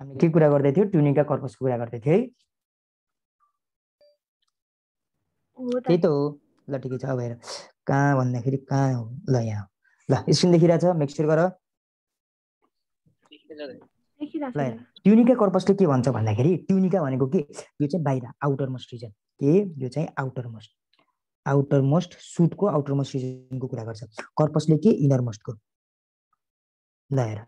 हामी के कुरा गर्दै थियौँ ट्युनिङ कर्पसको कुरा गर्दै थियौँ है त्यही त हो ल ठिकै छ अब हेर कहाँ भन्दाखेरि कहाँ हो ल यहाँ हो ल स्क्रिन देखिरहेको छ मेक्सर गर ल ट्युनिका कर्पसले के भन्छ भन्दाखेरि ट्युनिका भनेको के यो चाहिँ बाहिर आउटर मोस्ट रिजन के यो चाहिँ आउटर मोस्ट आउटर मोस्ट सुटको आउटर मोस्ट रिजनको कुरा गर्छ कर्पसले के इनर मोस्टको ल हेर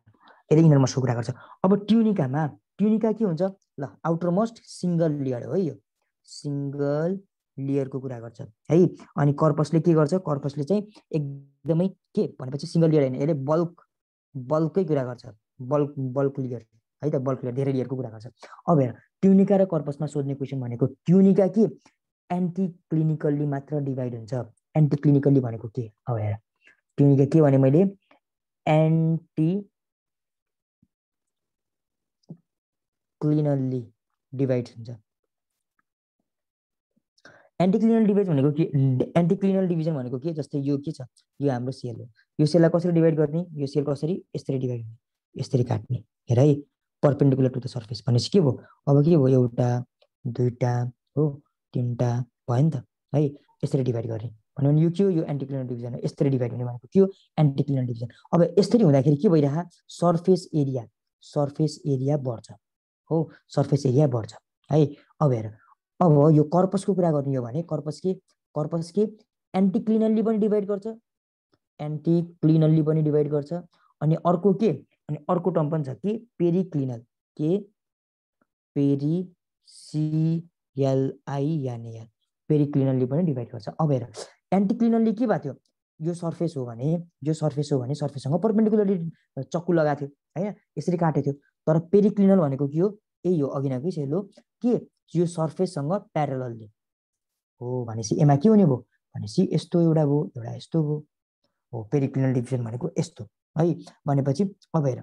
यदि यिनीहरूमा कुरा गर्छ अब ट्युनिकामा ट्युनिका के हुन्छ ल आउटर मोस्ट सिङ्गल लेयर हो यो सिङ्गल लेयरको कुरा गर्छ है अनि कर्पसले के गर्छ कर्पसले चाहिँ एकदमै के भनेपछि सिङ्गल लेयर होइन यसले बल्क बल्कै कुरा गर्छ बल्क बल्क लेयर है त बल्क लेयर धेरै लेयरको कुरा गर्छ अब हेर ट्युनिका र कर्पसमा सोध्ने क्वेसन भनेको ट्युनिका के एन्टी मात्र डिभाइड हुन्छ एन्टी भनेको के अब हेर ट्युनिका के भने मैले एन्टी एन्टिक्लिनल्ली डिभाइड हुन्छ एन्टिक्लिनल डिभाइड भनेको के एन्टिक्लिनल डिभिजन भनेको के जस्तै यो के छ यो हाम्रो सेल हो यो सेललाई कसरी डिभाइड गर्ने यो सेल कसरी यसरी डिभाइड गर्ने यसरी काट्ने हेर है पर्पेन्डिकुलर टु द सर्फेस भनेपछि के भयो अब के भयो एउटा दुईवटा हो तिनवटा भयो नि त है यसरी डिभाइड गर्ने भन्यो भने यो के हो यो एन्टिक्लिनल डिभिजन हो यसरी डिभाइड हुने भनेको के हो एन्टिक्लिनल डिभिजन अब यसरी हुँदाखेरि के भइरह सर्फेस एरिया सर्फेस एरिया बढ्छ हो सर्फेस एरिया बढ्छ है अब हेर अब यो कर्पसको कुरा गर्ने हो भने कर्पस के कर्पस के एन्टिक्लिनल्ली पनि डिभाइड गर्छ एन्टिक्लिनल्ली पनि डिभाइड गर्छ अनि अर्को के अनि अर्को टर्म पनि छ कि पेरिक्लिनल के पेरि पेरिक्लिनल्ली पनि डिभाइड गर्छ अब हेर एन्टिक्लिनल्ली के भएको थियो यो सर्फेस हो भने यो सर्फेस हो भने सर्फेससँग पर्पेन्डिकुलरली चक्कु लगाएको थियो होइन यसरी काटेको थियो तर पेरिक्लिनल भनेको के हो त्यही हो अघि नकि सेलो के यो सर्फेससँग प्यारलले हो भनेपछि एमा के हुने भयो भनेपछि यस्तो एउटा भयो एउटा यस्तो भयो हो पेरिक्लिनल डिभिजन भनेको यस्तो है भनेपछि अब हेर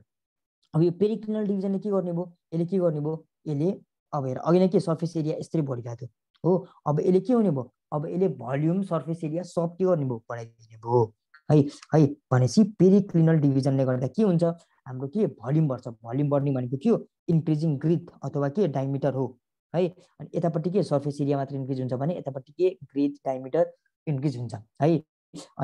अब यो पेरिक्लिनल डिभिजनले के गर्ने भयो यसले के गर्ने भयो यसले अब हेर अघि नै के सर्फेस एरिया यस्तै बढिरहेको थियो हो अब यसले के हुने भयो अब यसले भल्युम सर्फेस एरिया सब के गर्ने भयो बढाइदिने भयो है है भनेपछि पेरिक्लिनल डिभिजनले गर्दा के हुन्छ हाम्रो के भल्युम बढ्छ भल्युम बढ्ने भनेको के हो इन्क्रिजिङ ग्रिथ अथवा के डाइमिटर हो है अनि यतापट्टि के सर्फेस एरिया मात्र इन्क्रिज हुन्छ भने यतापट्टि के ग्रिथ डाइमिटर इन्क्रिज हुन्छ है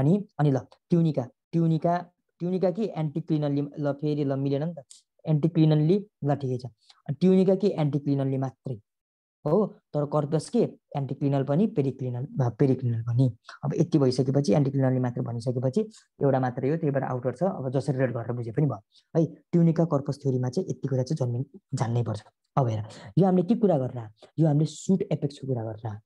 अनि अनि ल ट्युनिका ट्युनिका ट्युनिका कि एन्टिक्लिनल्ली ल फेरि ल मिलेन नि त एन्टिक्लिनल्ली ल ठिकै छ ट्युनिका कि एन्टिक्लिनल्ली मात्रै हो तर कर्पस के एन्टिक्लिनल पनि पेरिक्लिनल पेरिक्लिनल पनि अब यति भइसकेपछि एन्टिक्लिनलले मात्र भनिसकेपछि एउटा मात्रै हो त्यही भएर आउटर छ अब जसरी रेड गरेर बुझे पनि भयो है ट्युनिका कर्पस थ्योरीमा चाहिँ यति कुरा चाहिँ जन्मि जान्नै पर्छ अब हेर यो हामीले के कुरा गरेर यो हामीले सुट एपेक्सको कुरा गरेर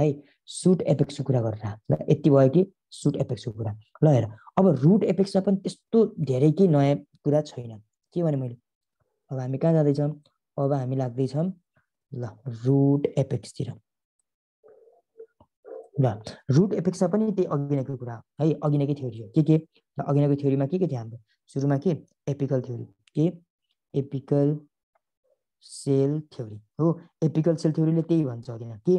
है सुट एपेक्सको कुरा गरेर ल यति भयो कि सुट एपेक्सको कुरा ल हेर अब रुट एपेक्समा पनि त्यस्तो धेरै केही नयाँ कुरा छैन के भने मैले अब हामी कहाँ जाँदैछौँ अब हामी लाग्दैछौँ ल रुट एपेक्सतिर ल रुट एपेक्समा पनि त्यही अघि नैको कुरा हो है अघिनाकै थ्योरी हो के के अघि नैको थ्योरीमा के के थियो हाम्रो सुरुमा के एपिकल थ्योरी के एपिकल सेल थ्योरी हो एपिकल सेल थ्योरीले त्यही भन्छ अघि नै के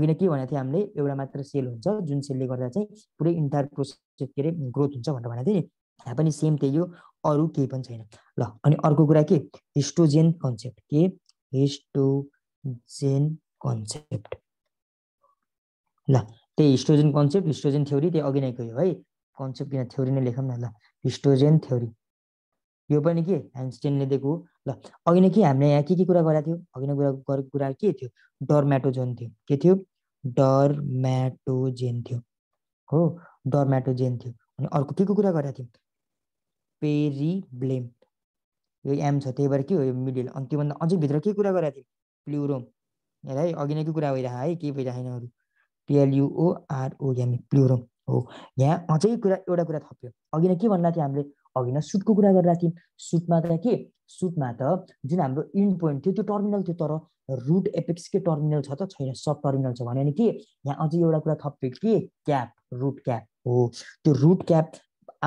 अघि नै के भनेको थियो हामीले एउटा मात्र सेल हुन्छ जुन सेलले गर्दा चाहिँ पुरै इन्टायर प्रोसेस के अरे ग्रोथ हुन्छ भनेर भनेको थिएँ नि यहाँ पनि सेम त्यही हो अरू केही पनि छैन ल अनि अर्को कुरा के हिस्टोजेन कन्सेप्ट के हिस्टो जेन कन्सेप्ट ल त्यही हिस्टोजेन कन्सेप्ट हिस्टोजेन थ्योरी त्यो अघि नै गयो है कन्सेप्ट किन थ्योरी नै लेखौँ न ल हिस्टोजेन थ्योरी यो पनि के हाइन्सटेनले दिएको ल अघि नै के हामीले यहाँ के के कुरा गरेको थियो अघि नै कुरा गरेको कुरा के थियो डरम्याटोजोन थियो के थियो डरम्याटोजेन थियो हो डरम्याटोजेन थियो अनि अर्को के को कुरा गरेको थियौँ पेरिब्लेम यो एम छ त्यही भएर के हो यो मिडियल अनि त्योभन्दा अझै भित्र के कुरा गरेको थियौँ प्लुरोम यहाँ है अघि नै कुरा भइरहेको है के भइरहेन अरू पिएलयुओआरओ यानि प्लुरोम हो यहाँ अझै कुरा एउटा कुरा थप्यो अघि नै के भन्ला थियो हामीले अघि नै सुटको कुरा गरेर थियौँ सुटमा त के सुटमा त जुन हाम्रो इन्ड पोइन्ट थियो त्यो टर्मिनल थियो तर रुट एपेक्सकै टर्मिनल छ त छैन सब टर्मिनल छ भने भने के यहाँ अझै एउटा कुरा थप्यो के क्याप रुट क्याप हो त्यो रुट क्याप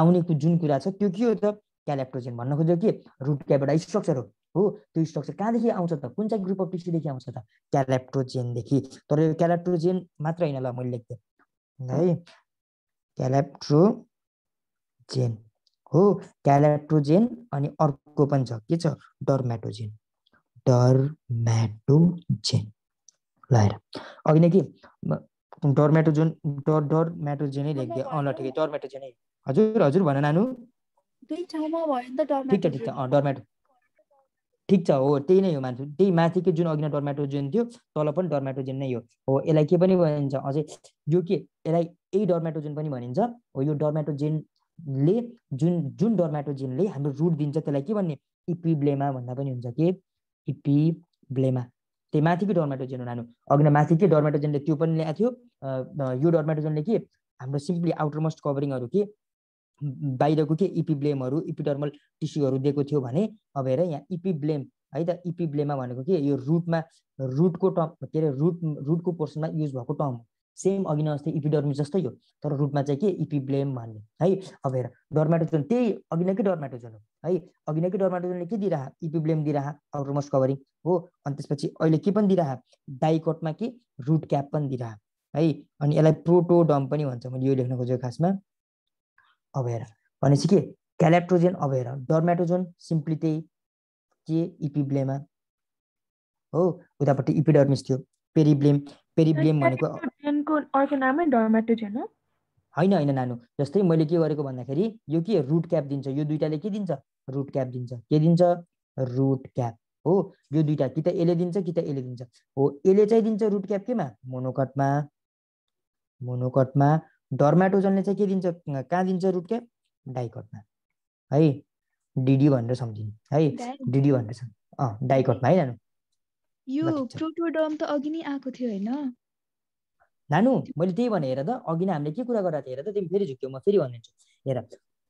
आउनेको जुन कुरा छ त्यो के हो त क्यालेप्टोजेन भन्न खोज्यो कि रुट क्याप एउटा स्ट्रक्चर हो हो त्यो स्ट्रक्चर कहाँदेखि आउँछ त कुन चाहिँ ग्रुप अफ टिस्युदेखि आउँछ त क्यालेप्ट्रोजेनदेखि तर यो क्यालेप्ट्रोजेन मात्र होइन ल मैले लेख्थेँ है क्यालेप्ट्रोजेन हो क्यालेप्ट्रोजेन अनि अर्को पनि छ के छ डर्मेटोजेन डर्मेटोजेन ल हेर अघि नै कि डर डर्मेटोजेनै लेख्दै अँ ल ठिकै डर्मेटोजेनै हजुर हजुर भन नानु ठिक छ ठिक छ डर्मेटो ठिक छ हो त्यही नै हो मान्छु त्यही माथिको जुन अघि डर्मेटोजेन थियो तल पनि डर्मेटोजेन नै हो हो यसलाई के पनि भनिन्छ अझै यो के यसलाई यही डर्मेटोजेन पनि भनिन्छ हो यो डर्मेटोजेनले जुन जुन डर्मेटोजेनले हाम्रो रुट दिन्छ त्यसलाई के भन्ने इपिब्लेमा भन्दा पनि हुन्छ के इपिब्लेमा त्यही माथिकै डर्मेटोजेन हो नानु अघि माथिकै डर्मेटोजेनले त्यो पनि ल्याएको थियो यो डर्मेटोजेनले के हाम्रो सिम्पली आउटर आउटरमोस्ट कभरिङहरू के बाहिरको के इपिब्लेमहरू इपिडर्मल टिस्युहरू दिएको थियो भने अब हेर यहाँ इपिब्लेम है त इपिब्लेमा भनेको के यो रुटमा रुटको टर्म के अरे रुट रुटको पोर्सनमा युज भएको टर्म हो सेम अघि जस्तै इपिडर्मी जस्तै हो तर रुटमा चाहिँ के इपिब्लेम भन्ने है अब हेर डर्माटोजन त्यही अघि नै डर्माटोजन हो है अघि नै डर्माटोजनले के दिइरह इपिब्लेम दिइरह अटोमस कभरिङ हो अनि त्यसपछि अहिले के पनि दिइरह डाइकोटमा के रुट क्याप पनि दिइरह है अनि यसलाई प्रोटोडम पनि भन्छ मैले यो लेख्न खोजेको खासमा अभेर भनेपछि के क्यालेप्टोजेन अभेर डर्मेटोजोन सिम्पली त्यही के इपिब्लेमा हो उतापट्टि इपिडर्मिस थियो पेरिब्लेम पेरिब्लेम भनेको अर्को नामै डर्मेटोजेन हो होइन होइन नानु जस्तै मैले के गरेको भन्दाखेरि यो के रुट क्याप दिन्छ यो दुइटाले के दिन्छ रुट क्याप दिन्छ के दिन्छ रुट क्याप हो यो दुइटा कि त यसले दिन्छ कि त यसले दिन्छ हो यसले चाहिँ दिन्छ रुट क्याप केमा मोनोकटमा मोनोकटमा डर्माटोजनले चाहिँ के दिन्छ कहाँ दिन्छ रुट क्या डाइकटमा है डिडी भनेर सम्झिने है डिडी भनेर अँ डाइकटमा है नानु यो प्रोटोडर्म त अघि नै आएको थियो होइन नानु मैले त्यही भने हेर त अघि नै हामीले के कुरा गराएको थिएँ हेर त तिमी फेरि झुक्यौ म फेरि भनिदिन्छु हेर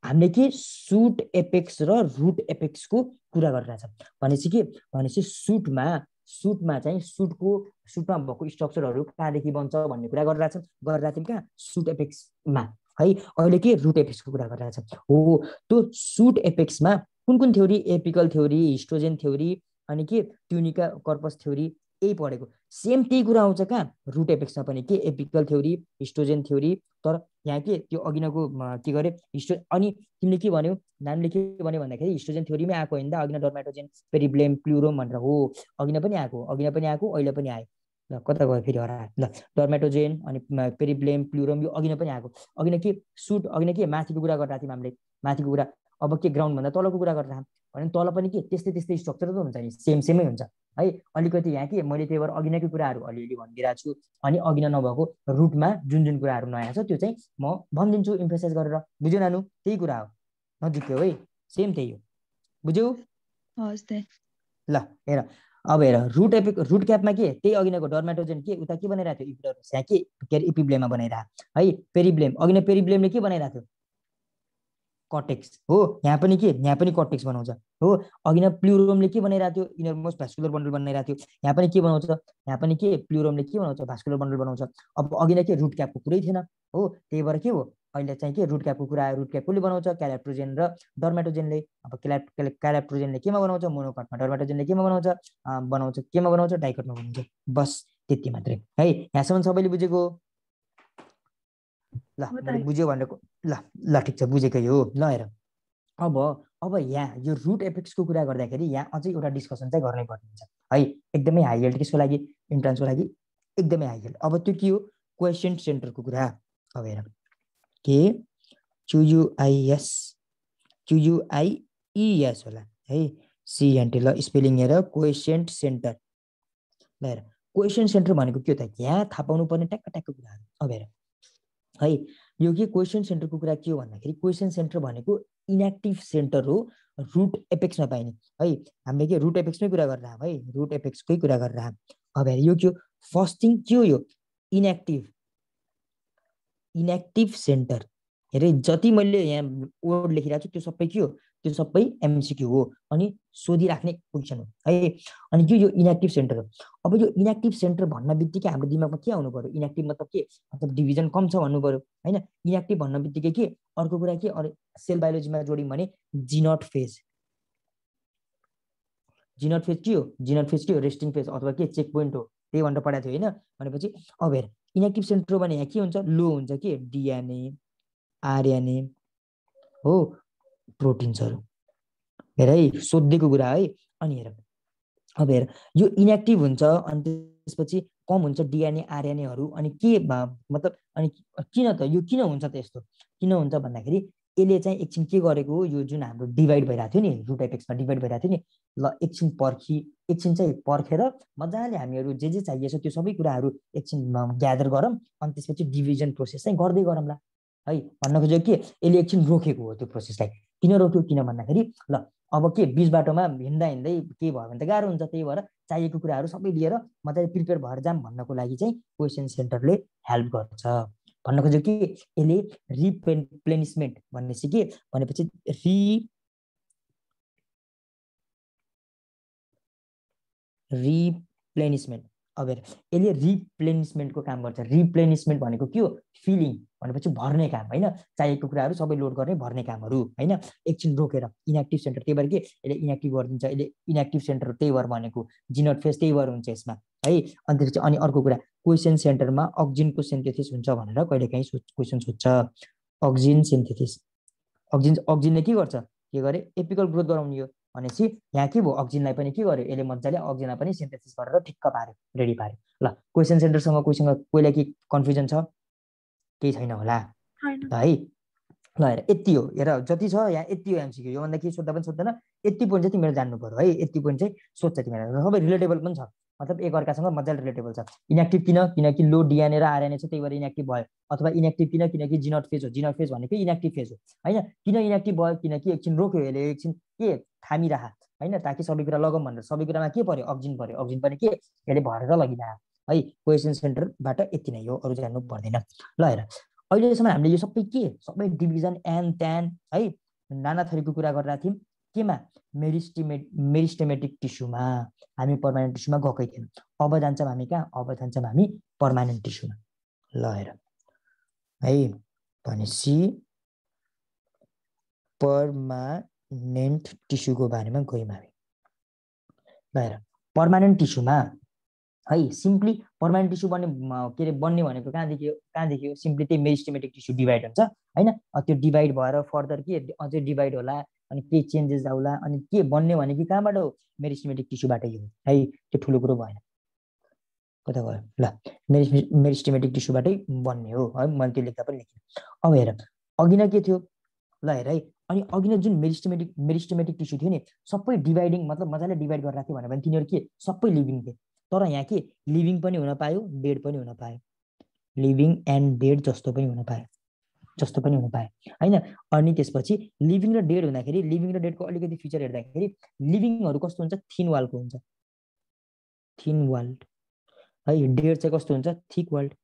हामीले के सुट एपेक्स र रुट एपेक्सको कुरा गरिरहेछ भनेपछि के भनेपछि सुटमा सुटमा चाहिँ सुटको सुटमा भएको स्ट्रक्चरहरू कहाँदेखि बन्छ भन्ने कुरा छ गरिरहेको थियौँ कहाँ सुट एपेक्समा है अहिले के रुट एपेक्सको कुरा गरिरहेछ हो त्यो सुट एपेक्समा कुन कुन theory apical theory histogen theory अनि के ट्युनिका कर्पस थ्योरी त्यही पढेको सेम त्यही कुरा आउँछ कहाँ रुट एपेक्समा पनि के एपिकल थ्योरी हिस्टोजेन थ्योरी तर यहाँ के त्यो अघिनाको के गरे हिस्टो अनि तिमीले के भन्यो नानीले के भन्यो भन्दाखेरि हिस्टोजेन थ्योरीमै आएको होइन त अघिना डर्माटोजेन पेरिब्लेम प्लुरोम भनेर हो अघिना पनि आएको अघिना पनि आएको अहिले पनि आयो ल कता गयो फेरि हरा ल डर्मेटोजेन अनि पेरिब्लेम प्लुरम यो अघि पनि आएको अघि के सुट अघि के माथिको कुरा गर्दा थियौँ हामीले माथिको कुरा अब के ग्राउन्ड भन्दा तलको कुरा गर्दा भने तल पनि के त्यस्तै त्यस्तै स्ट्रक्चर त हुन्छ नि सेम सेमै हुन्छ है अलिकति यहाँ के मैले त्यही भएर अघि नै कुराहरू अलिअलि भनिदिइरहेको छु अनि अघि नभएको रुटमा जुन जुन कुराहरू नयाँ छ त्यो चाहिँ म भनिदिन्छु इम्फोसाइज गरेर बुझ्यो नानु त्यही कुरा हो नजिकै है सेम त्यही हो बुझ्यौ ल हेर अब हेर रुट एपिक रुट क्यापमा के त्यही अघि नैको डर्माटोजेन के उता के बनाइरहेको थियो यहाँ के के अरे इपिब्लेममा बनाइरहेको है पेरिब्लेम अघि पेरिब्लेमले के बनाइरहेको थियो कटेक्स हो यहाँ पनि के यहाँ पनि कटेक्स बनाउँछ हो अघि नै प्लुरोमले के बनाइरहेको थियो इनर मोस्ट भास्कुलर बन्डल बनाइरहेको थियो यहाँ पनि के बनाउँछ यहाँ पनि के प्लुरोमले के बनाउँछ भ्यास्कुलर बन्डल बनाउँछ अब अघि नै के रुट क्यापको कुरै थिएन हो त्यही भएर के हो अहिले चाहिँ के रुट क्यापको कुरा आयो रुट क्याप कसले बनाउँछ क्यालेप्ट्रोजेन र डर्मेटोजेनले अब क्यालेप क्यालेप्ट्रोजेनले केमा बनाउँछ मोनोकटमा डर्मेटोजेनले केमा बनाउँछ बनाउँछ केमा बनाउँछ डाइकटमा बनाउँछ बस त्यति मात्रै है यहाँसम्म सबैले बुझेको ल मैले बुझ्यो भनेको ल ल ठिक छ बुझेकै हो ल हेर अब अब यहाँ यो रुट एफेक्ट्सको कुरा गर्दाखेरि यहाँ अझै एउटा डिस्कसन चाहिँ गर्नै पर्ने हुन्छ है एकदमै हाई हेल्ड त्यसको लागि इन्ट्रान्सको लागि एकदमै हाई हेल्ड अब त्यो के हो क्वेसन सेन्टरको कुरा अब हेर के क्युयुआइएस क्युयुआइइएस होला है सिएनटी ल स्पेलिङ हेर क्वेसन सेन्टर ल हेर क्वेसन सेन्टर भनेको के हो त यहाँ थाहा पाउनु पर्ने ट्याक्क ट्याक्क कुराहरू अब हेर है यो कि क्वेसन सेन्टरको कुरा के हो भन्दाखेरि क्वेसन सेन्टर भनेको इनएक्टिभ सेन्टर हो रुट एपेक्समा पाइने है हामीले के रुट एपेक्समै कुरा गरेर आयौँ है रुट एपेक्सकै कुरा गरेर आयौँ अब यो के हो फर्स्ट थिङ के हो यो इनएक्टिभ इनएक्टिभ सेन्टर हेरे जति मैले यहाँ वर्ड लेखिरहेको छु त्यो सबै के हो त्यो सबै एमसिक्यू हो अनि सोधिराख्ने क्वेसन हो है अनि यो यो इनएक्टिभ सेन्टर हो अब यो इनएक्टिभ सेन्टर भन्न बित्तिकै हाम्रो दिमागमा के आउनु पऱ्यो इनएक्टिभ मतलब के मतलब डिभिजन कम छ भन्नु पऱ्यो होइन इनएक्टिभ भन्न बित्तिकै के अर्को कुरा के अरू सेल बायोलोजीमा जोड्यौँ भने जिनट फेज जिनट फेज के हो जिनट फेज के हो रेस्टिङ फेज अथवा के चेक पोइन्ट हो त्यही भनेर पढाएको थियो होइन भनेपछि अब हेर इनएक्टिभ सेन्टर भने यहाँ के हुन्छ लो हुन्छ के डिएनए आरएनए हो प्रोटिन्सहरू हेर है सोधिएको कुरा है अनि हेर अब हेर यो इनएक्टिभ हुन्छ अनि त्यसपछि कम हुन्छ डिएनए आरएनएहरू अनि के मतलब अनि किन त यो किन हुन्छ त यस्तो किन हुन्छ भन्दाखेरि यसले चाहिँ एकछिन के गरेको यो जुन हाम्रो डिभाइड भइरहेको थियो नि रुट एपेक्समा डिभाइड भइरहेको थियो नि ल एकछिन पर्खी एकछिन चाहिँ पर्खेर मजाले हामीहरू जे जे चाहिएछ त्यो सबै कुराहरू एकछिन ग्यादर गरौँ अनि त्यसपछि डिभिजन प्रोसेस चाहिँ गर्दै गरौँला है भन्न खोजेको कि यसले एकछिन रोकेको हो त्यो प्रोसेसलाई किन रोक्यो किन भन्दाखेरि ल अब के बिच बाटोमा हिँड्दा हिँड्दै के भयो भने त गाह्रो हुन्छ त्यही भएर चाहिएको कुराहरू सबै लिएर मजाले प्रिपेयर भएर जाम भन्नको लागि चाहिँ क्वेसन सेन्टरले हेल्प गर्छ भन्न खोज्यो कि यसले प्लेनिसमेन्ट भनेपछि के भनेपछि रि रिप्लेनिसमेन्ट अवेर यसले रिप्लेनिसमेन्टको काम गर्छ रिप्लेनिसमेन्ट भनेको के हो फिलिङ भनेपछि भर्ने काम होइन चाहिएको कुराहरू सबै लोड गर्ने भर्ने कामहरू होइन एकछिन रोकेर इनएक्टिभ सेन्टर त्यही भएर के यसले इनएक्टिभ गरिदिन्छ यसले इनएक्टिभ सेन्टर त्यही भएर भनेको जिनोट फेस त्यही भएर हुन्छ यसमा है अनि त्यसपछि अनि अर्को कुरा क्वेसन सेन्टरमा अक्जिनको सेन्थेथिस हुन्छ भनेर कहिलेकाहीँ सोच क्वेसन सोध्छ अक्जिन सेन्थेथिस अक्जिन अक्जिनले के गर्छ के गरे एपिकल ग्रोथ गराउने हो भनेपछि यहाँ के भयो अक्सिजनलाई पनि के गर्यो यसले मजाले अक्जिनलाई पनि सिन्थेसिस गरेर ठिक्क पार्यो रेडी पार्यो ल क्वेसन सेन्टरसँग कोहीसँग कोहीलाई के कन्फ्युजन छ केही छैन होला है ल हेर यति हो हेर जति छ यहाँ यति हो एमसिक्यु योभन्दा के सोद्धा पनि सोध्दैन यति पोइन्ट चाहिँ तिमीले जान्नु पऱ्यो है यति पोइन्ट चाहिँ सोध्छ तिमीहरू सबै रिलेटेबल पनि छ मतलब एकअर्कासँग मजाले रिलेटेबल छ इनएक्टिभ किन किनकि लो डिएनए र आरएनए छ त्यही भएर इनेक्टिभ भयो अथवा इनएक्टिभ किन किनकि जिनट फेज हो जिनट फेज भनेको इनएक्टिभ फेज हो होइन किन इनएक्टिभ भयो किनकि एकछिन रोक्यो यसले एकछिन के थामिरह होइन ताकि सबै कुरा लगाऊँ भनेर सबै कुरामा के पऱ्यो अक्जिन पऱ्यो अब्जिन पनि के यसले भरेर लगिरह है क्वेसन सेन्टरबाट यति नै हो अरू जानु पर्दैन ल हेर अहिलेसम्म हामीले यो सबै के सबै डिभिजन एन त्यान है नाना थरीको कुरा गरेर थियौँ केमा मेरिस्टिमेट मेरिस्टेमेटिक टिस्युमा हामी पर्मानेन्ट टिस्युमा गएकै थियौँ अब जान्छौँ हामी कहाँ अब जान्छौँ हामी पर्मानेन्ट टिस्युमा ल हेर है भनेपछि पर्मा पर्मानेन्ट टिस्युको बारेमा गयौँ हामी बाहिर पर्मानेन्ट टिस्युमा है सिम्पली पर्मानेन्ट टिस्यु बन्ने के अरे बन्ने भनेको कहाँदेखि हो कहाँदेखि हो सिम्पली त्यही मेरिस्टेमेटिक टिस्यु डिभाइड हुन्छ होइन त्यो डिभाइड भएर फर्दर के अझै डिभाइड होला अनि केही चेन्जेस आउला अनि के बन्ने भने कि कहाँबाट हो मेरिस्टिमेटिक टिस्युबाट यो है त्यो ठुलो कुरो भएन कता गयो ल मेरिस् मेरिस्टमेटिक टिस्युबाटै बन्ने हो है मैले त्यो लेख्दा पनि लेखेँ अब हेर अघि नै के थियो ल हेर है अनि अघि नै जुन मेरिस्टमेटिक मेरिस्टमेटिक टिस्यु थियो नि सबै डिभाइडिङ मतलब मजाले डिभाइड गरेर राख्यो भने तिनीहरू के सबै लिभिङ थिए तर यहाँ के लिभिङ पनि हुन पायो डेड पनि हुन पायो लिभिङ एन्ड डेड जस्तो पनि हुन पायो जस्तो पनि हुन पायो होइन अनि त्यसपछि लिभिङ र डेड हुँदाखेरि लिभिङ र डेडको अलिकति फिचर हेर्दाखेरि लिभिङहरू कस्तो हुन्छ थिन वालको हुन्छ थिन वर्ल्ड है डेड चाहिँ कस्तो हुन्छ थिक वर्ल्ड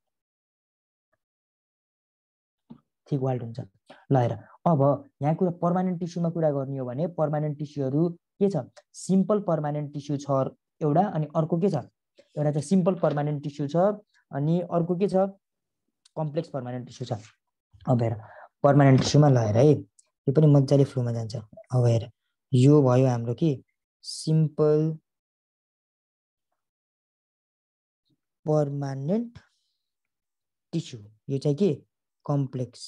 थिक वर्ल्ड हुन्छ ल हेर अब यहाँ कुरा पर्मानेन्ट टिस्युमा कुरा गर्ने हो भने पर्मानेन्ट टिस्युहरू के छ सिम्पल पर्मानेन्ट टिस्यु छ एउटा अनि अर्को के छ एउटा चाहिँ सिम्पल पर्मानेन्ट टिस्यु छ अनि अर्को के छ कम्प्लेक्स पर्मानेन्ट टिस्यु छ अब हेर पर्मानेन्ट टिस्युमा लगाएर है यो पनि मजाले फ्लोमा जान्छ अब हेर यो भयो हाम्रो के सिम्पल पर्मानेन्ट टिस्यु यो चाहिँ के कम्प्लेक्स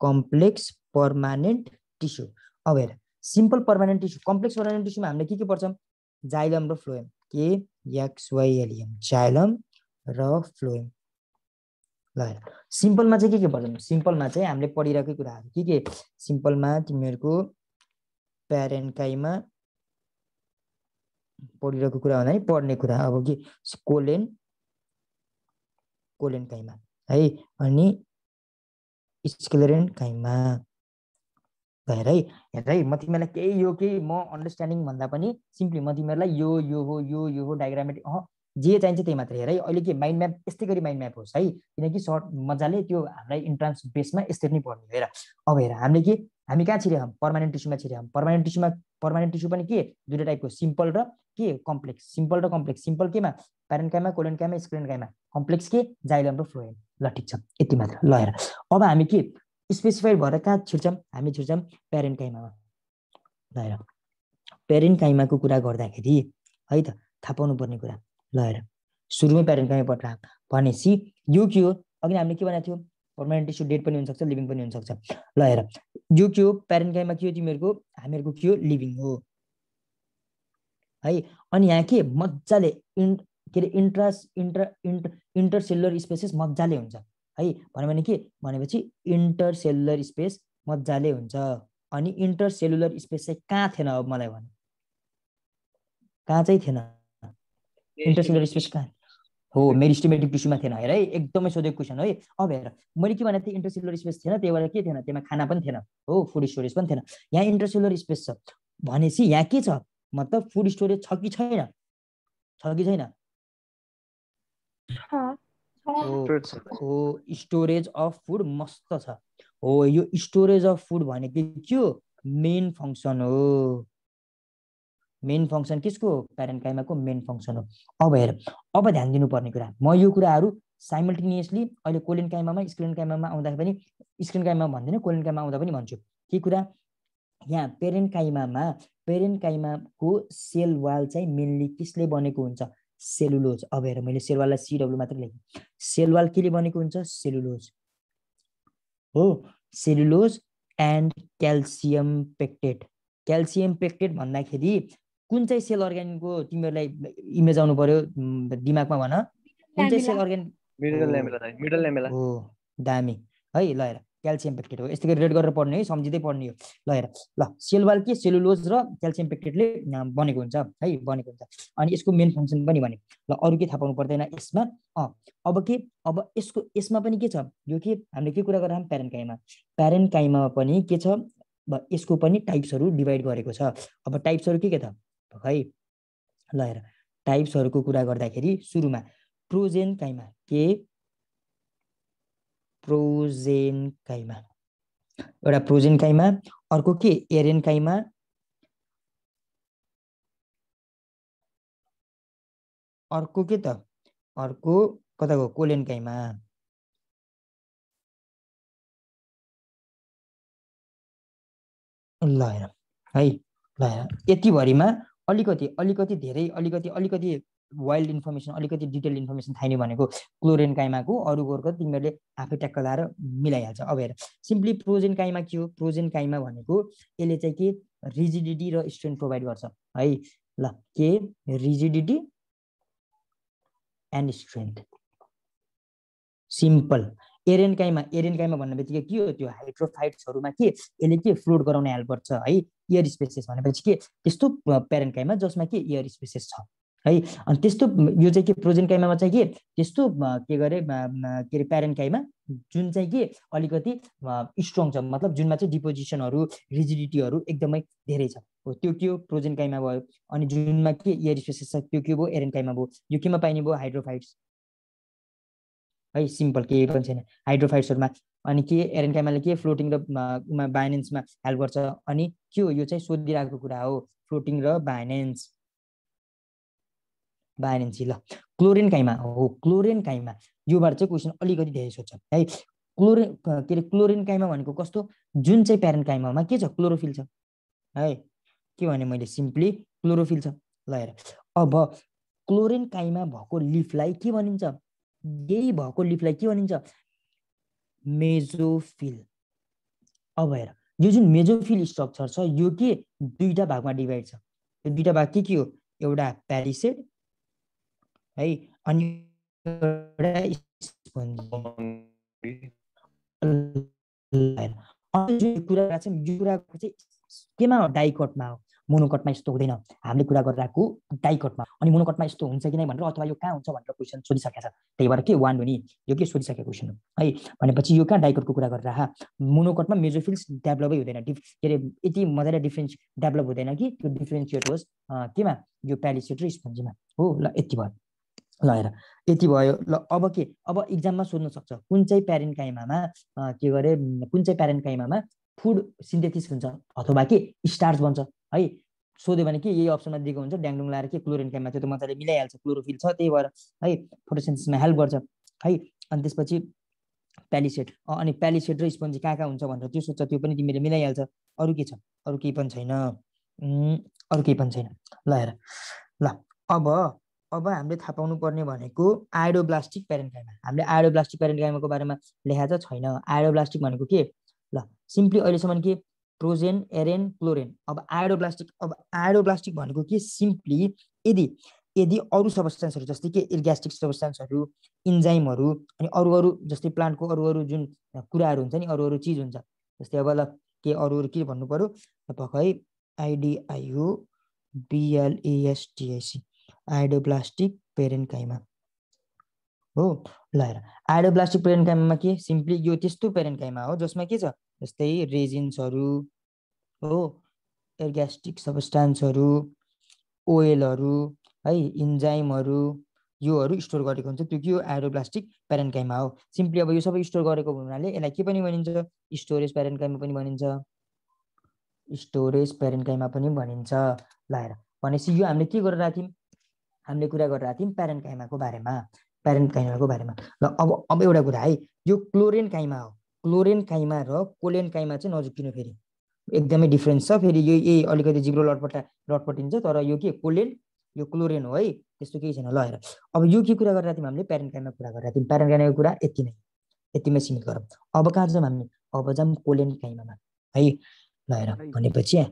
कम्प्लेक्स पर्मानेन्ट टिस्यु अब हेर simple permanent tissue complex permanent टिस्युमा हामीले के के पर्छ जाइलम र फ्लोएम के एलियम जाइलम र फ्लोएम ल हेर सिम्पलमा चाहिँ के के पर्छ सिम्पलमा चाहिँ हामीले पढिरहेकै कुराहरू के के सिम्पलमा तिमीहरूको प्यारेन्काइमा पढिरहेको कुरा भन्दा पढ्ने कुरा अब के कोलेन कोलेन्काइमा है अनि स्किलरेन काइममा भएर है हेर है म तिमीलाई केही यो केही म अन्डरस्ट्यान्डिङ भन्दा पनि सिम्पली म तिमीहरूलाई यो यो हो यो यो हो डायग्रामेटिक अँ जे चाहिन्छ त्यही मात्र हेर है अहिले के माइन्ड म्याप यस्तै गरी माइन्ड म्याप होस् है किनकि सर्ट मजाले त्यो हामीलाई इन्ट्रान्स बेसमा यस्तरी नै पढ्ने हेर अब हेर हामीले के हामी कहाँ छिर्याउँ पर्मानेन्ट टिस्युमा छिर्याउँ पर्मानेन्ट टिस्युमा पर्मानेन्ट टिस्यु पनि के दुइटा टाइपको सिम्पल र के कम्प्लेक्स सिम्पल र कम्प्लेक्स सिम्पल केमा प्यारेन्ट प्यारेन्टकाइमा कोलेन्टकाइमा काइमा कम्प्लेक्स के जाइलम र फ्लोएम ल ठिक छ यति मात्र ल हेर अब हामी के स्पेसिफाइड भएर कहाँ छिर्छौँ हामी छिर्छौँ प्यारेन्ट काइमामा ल हेर काइमाको कुरा गर्दाखेरि है त थाहा पाउनुपर्ने कुरा ल हेर सुरुमै काइमा पठाएँ भनेपछि यो के हो अघि हामीले के भनेको थियौँ पर्मानेन्ट इस्यु डेट पनि हुनसक्छ लिभिङ पनि हुनसक्छ ल हेर यो के हो प्यारेन्टकाइमा के हो तिमीहरूको हामीहरूको के हो लिभिङ हो है अनि यहाँ के मजाले इन् के अरे इन्ट्रास इन्टर इन्टर इन्टरसेलुलर स्पेसेस मजाले हुन्छ है भन्यो भने के भनेपछि इन्टरसेलुलर स्पेस मजाले हुन्छ अनि इन्टरसेल्युलर स्पेस चाहिँ कहाँ थिएन अब मलाई भन कहाँ चाहिँ थिएन इन्टरसेल्युलर स्पेस कहाँ हो मेरिस्टमेटिक टिस्युमा थिएन हेर है एकदमै सोधेको क्वेसन है अब हेर मैले के भने त्यो इन्टरसेलर स्पेस थिएन त्यही भएर के थिएन त्यसमा खाना पनि थिएन हो फुड स्टोरेज पनि थिएन यहाँ इन्टरसेलर स्पेस छ भनेपछि यहाँ के छ मतलब फुड स्टोरेज छ कि छैन छ कि छैन हो स्टोरेज अफ फुड मस्त छ हो यो स्टोरेज अफ फुड भनेको के हो मेन फङ्सन हो मेन फङ्सन किसको काइमाको मेन फङ्सन हो अब हेर अब ध्यान दिनुपर्ने कुरा म यो कुराहरू साइमल्टेनियसली अहिले कोलेन काइमामा स्क्रिन काइमामा आउँदाखेरि पनि स्क्रिन काइमामा भन्दैन कोलेन काइमा आउँदा पनि भन्छु के कुरा यहाँ पेरेन्ट काइमामा पेरेन्ट काइमाको सेल वाल चाहिँ मेनली किसले बनेको हुन्छ सेलुलोज अब हेर मैले सेलवाललाई सिडब्लु मात्रै लेखेँ सेलवाल केले बनेको हुन्छ सेलुलोज हो cellulose and calcium pectate calcium pectate भन्दाखेरि कुन चाहिँ सेल अर्ग्यानिकको तिमीहरूलाई इमेज आउनु पर्यो दिमागमा भन कुन चाहिँ सेल अर्ग्यानिक हो दामी है ल हेर क्याल्सियम पेक्टेट हो यस्तै गरी रेड गरेर पढ्ने है सम्झिँदै पढ्ने हो ल हेर ल सेलवाल के सेलुलोज र क्याल्सियम पेक्टेटले बनेको हुन्छ है बनेको हुन्छ अनि यसको मेन फङ्सन पनि भने ल अरू के थाहा पाउनु पर्दैन यसमा अँ अब के अब यसको यसमा पनि के छ यो के हामीले के कुरा गरेर प्यारेन्ट काइमा प्यारेन्ट काइमा पनि के छ यसको पनि टाइप्सहरू डिभाइड गरेको छ अब टाइप्सहरू के के त है ल हेर टाइप्सहरूको कुरा गर्दाखेरि सुरुमा प्रोजेन काइमा के प्रोजेन काइमा एउटा प्रोजेन काइमा अर्को के एरेन काइमा अर्को के त अर्को कताको कोलेन काइमा ल हेर है ल हेर यतिभरिमा अलिकति अलिकति धेरै अलिकति अलिकति वाइल्ड इन्फर्मेसन अलिकति डिटेल इन्फर्मेसन थाहै नै भनेको क्लोरेन काइमाको अरू गोर्खो तिमीहरूले आफै ट्याक्क लाएर मिलाइहाल्छ अब हेर सिम्पली प्रोजेन काइमा के हो प्रोजेन काइमा भनेको यसले चाहिँ के रिजिडिटी र स्ट्रेन्थ प्रोभाइड गर्छ है ल के rigidity and strength simple aerenchyma aerenchyma भन्ने बित्तिकै के हो त्यो हाइड्रोफाइट्सहरूमा के यसले के फ्लोट गराउने हेल्प गर्छ है इयर स्पेसेस भनेपछि के त्यस्तो प्यारेन्काइमा जसमा के इयर स्पेसेस छ है अनि त्यस्तो यो चाहिँ के प्रोजेन्काइमामा चाहिँ के त्यस्तो के गरे के अरे प्यारेन्काइमा जुन चाहिँ के अलिकति स्ट्रङ छ मतलब जुनमा चाहिँ डिपोजिसनहरू रिजिडिटीहरू एकदमै धेरै छ हो त्यो के हो प्रोजेन्काइमा भयो अनि जुनमा के इयर स्पेसेस छ त्यो के भयो एरेन्काइमा भयो यो केमा पाइने भयो हाइड्रोफाइट्स है सिम्पल केही पनि छैन हाइड्रोफाइट्सहरूमा अनि के एरेन्कामाले के फ्लोटिङ र बाइनेन्समा हेल्प गर्छ अनि के हो यो चाहिँ सोधिरहेको कुरा हो फ्लोटिङ र बाइनेन्स बाइनेन्सी ल क्लोरिन काइमा हो क्लोरिन काइमा योबाट चाहिँ क्वेसन अलिकति धेरै सोध्छ है क्लोरिन के अरे क्लोरिन काइमा भनेको कस्तो जुन चाहिँ प्यारेन्ट काइमामा के छ क्लोरोफिल छ है के भने मैले सिम्पली क्लोरोफिल छ ल हेर अब क्लोरिन काइमा भएको लिफलाई के भनिन्छ यही भएको लिफलाई के भनिन्छ मेजोफिल अब हेर यो जुन मेजोफिल स्ट्रक्चर छ यो के दुईवटा भागमा डिभाइड छ यो दुईवटा भाग के के हो एउटा प्यारिसेड है अनि कुरा केमा हो डाइकटमा हो मोनोकटमा यस्तो हुँदैन हामीले कुरा गरिरहेको डाइकटमा अनि मोनोकटमा यस्तो हुन्छ कि नै भनेर अथवा यो कहाँ हुन्छ भनेर क्वेसन सोधिसकेको छ त्यही भएर के वान नि यो के सोधिसकेको क्वेसन हो है भनेपछि यो कहाँ डाइकटको कुरा गरेर हा मोनोकटमा मेजोफिल्स डेभलपै हुँदैन डिफ के अरे यति मजाले डिफ्रेन्स डेभलप हुँदैन कि त्यो डिफ्रेन्सिएट होस् केमा यो प्यालिसेट र स्पन्जीमा हो ल यति भयो ल हेर यति भयो ल अब के अब इक्जाममा सोध्न सक्छ कुन चाहिँ प्यारेन्ट काइमामा के गरे कुन चाहिँ प्यारेन्ट काइमामा फुड सिन्थेसिस हुन्छ अथवा के स्टार्च बन्छ है सोध्यो भने के यही अप्सनमा दिएको हुन्छ ड्याङडुङ लाएर के क्लोरिन क्याम्पमा त्यो त मजाले मिलाइहाल्छ क्लोरोफिल छ त्यही भएर है फोटोसेन्सिसमा हेल्प गर्छ है अनि त्यसपछि प्यालिसेट अनि प्यालिसेट र स्पोन्जी कहाँ कहाँ हुन्छ भनेर त्यो सोध्छ त्यो पनि तिमीले मिलाइहाल्छ अरू के छ अरू केही पनि छैन अरू केही पनि छैन ल हेर ल अब अब हामीले थाहा पाउनु पर्ने भनेको आयोडोब्लास्टिक प्यारेन्ट हामीले आयोडोब्लास्टिक प्यारेन्ट बारेमा लेखाएको छैन आयोडोब्लास्टिक भनेको के ल सिम्पली अहिलेसम्म के प्रोजेन एरेन क्लोरेन अब आयोडोप्लास्टिक अब आयोडोप्लास्टिक भनेको के सिम्पली यदि यदि अरू सबस्ट्यान्सहरू जस्तै के इर्ग्यास्टिक सबस्ट्यान्सहरू इन्जाइमहरू अनि अरू अरू जस्तै प्लान्टको अरू अरू जुन कुराहरू हुन्छ नि अरू अरू चिज हुन्छ जस्तै अब ल के अरू अरू के भन्नु पऱ्यो भर्खरै आइडिआइयु बिएलएसटिआइसी आइडोप्लास्टिक पेरेन्ट काइमा हो ल हेर आइडोब्लास्टिक प्यारेन्टकाइमामा के सिम्पली यो त्यस्तो काइमा हो जसमा के छ जस्तै रेजिन्सहरू हो एर्ग्यास्टिक सबस्टान्सहरू ओयलहरू है इन्जाइमहरू योहरू स्टोर गरेको हुन्छ त्यो के हो आइडोब्लास्टिक प्यारेन्टकाइमा हो सिम्पली अब यो सबै स्टोर गरेको हुनाले यसलाई के पनि भनिन्छ स्टोरेज प्यारेन्टकाइमा पनि भनिन्छ स्टोरेज प्यारेन्टकाइमा पनि भनिन्छ ल हेर भनेपछि यो हामीले के गरेर राख्यौँ हामीले कुरा गरेर राख्यौँ प्यारेन्टकाइमाको बारेमा प्यारेन्ट काइमाको बारेमा ल अब अब एउटा कुरा है यो क्लोरेन काइमा हो क्लोरेन काइमा र कोलेन काइमा चाहिँ नजुकिनु फेरि एकदमै डिफ्रेन्स छ फेरि यो यही अलिकति जिब्रो लटपटा लटपटिन्छ तर यो के कोलेन यो क्लोरेन हो है त्यस्तो केही छैन ल हेर अब यो के कुरा गरेर थियौँ हामीले प्यारेन्ट काइमा कुरा गरेर थियौँ प्यारेन्ट काइमाको कुरा यति नै यतिमै सीमित गरौँ अब कहाँ जाउँ हामी अब जाऊँ कोलेन काइमामा है ल हेर भनेपछि